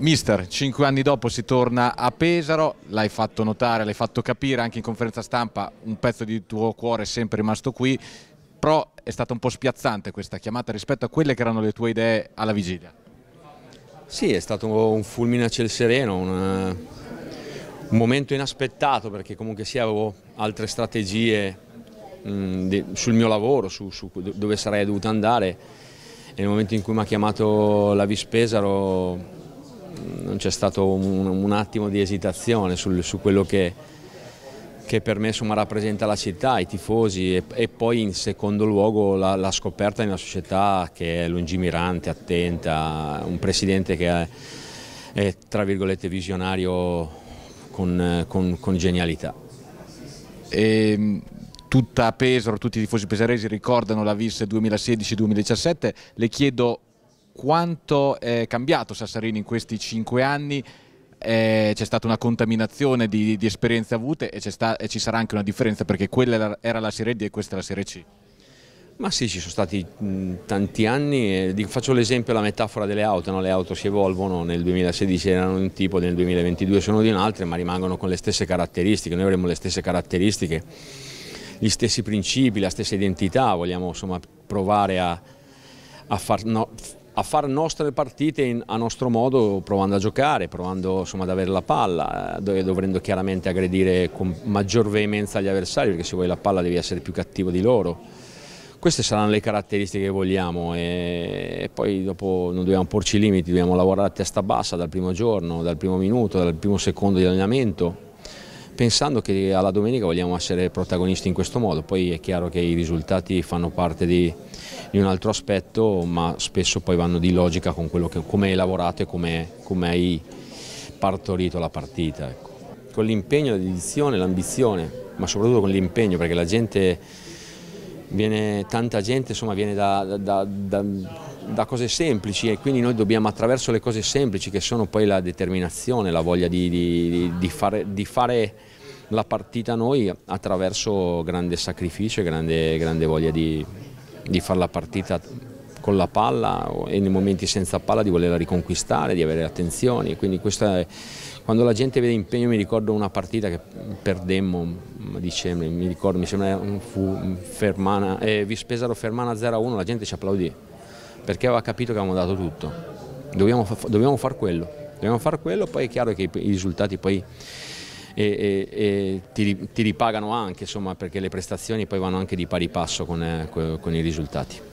Mister, cinque anni dopo si torna a Pesaro, l'hai fatto notare, l'hai fatto capire anche in conferenza stampa, un pezzo di tuo cuore è sempre rimasto qui, però è stata un po' spiazzante questa chiamata rispetto a quelle che erano le tue idee alla vigilia. Sì, è stato un fulmine a ciel sereno, un, un momento inaspettato perché comunque sì avevo altre strategie mh, mm, di, sul mio lavoro, su, su, dove sarei dovuto andare e nel momento in cui mi ha chiamato la Vispesaro non c'è stato un, un, attimo di esitazione sul, su quello che, che per me insomma, rappresenta la città, i tifosi e, e poi in secondo luogo la, la, scoperta di una società che è lungimirante, attenta, un presidente che è, è tra virgolette visionario con, con, con genialità. E ehm, tutta Pesaro, tutti i tifosi pesaresi ricordano la VIS 2016-2017, le chiedo quanto è cambiato Sassarini in questi cinque anni? Eh, c'è stata una contaminazione di, di esperienze avute e, e, ci sarà anche una differenza perché quella era la Serie D e questa è la Serie C. Ma sì, ci sono stati tanti anni, faccio l'esempio, la metafora delle auto, no? le auto si evolvono, nel 2016 erano di un tipo, nel 2022 sono di un altro, ma rimangono con le stesse caratteristiche, noi avremo le stesse caratteristiche, gli stessi principi, la stessa identità, vogliamo insomma, provare a, a far, no, a far nostre partite in, a nostro modo provando a giocare, provando insomma, ad avere la palla, eh, dovendo chiaramente aggredire con maggior veemenza gli avversari perché se vuoi la palla devi essere più cattivo di loro. Queste saranno le caratteristiche che vogliamo e, e poi dopo non dobbiamo porci limiti, dobbiamo lavorare a testa bassa dal primo giorno, dal primo minuto, dal primo secondo di allenamento pensando che alla domenica vogliamo essere protagonisti in questo modo, poi è chiaro che i risultati fanno parte di, di un altro aspetto, ma spesso poi vanno di logica con quello che, come hai lavorato e come, come hai partorito la partita. Ecco. Con l'impegno, la dedizione, l'ambizione, ma soprattutto con l'impegno, perché la gente viene, tanta gente insomma, viene da, da, da da cose semplici e quindi noi dobbiamo attraverso le cose semplici che sono poi la determinazione, la voglia di, di, di, fare, di fare, la partita noi attraverso grande sacrificio e grande, grande, voglia di, di fare la partita con la palla e nei momenti senza palla di volerla riconquistare, di avere attenzioni. Quindi questa è, quando la gente vede impegno mi ricordo una partita che perdemmo mm, a dicembre, mi ricordo, mi sembra fu Fermana, eh, spesero Fermana 0-1, la gente ci applaudì perché aveva capito che avevamo dato tutto. Dobbiamo, dobbiamo far quello, dobbiamo far quello, poi è chiaro che i, i risultati poi e, e, e ti, ti, ripagano anche, insomma, perché le prestazioni poi vanno anche di pari passo con, eh, con i risultati.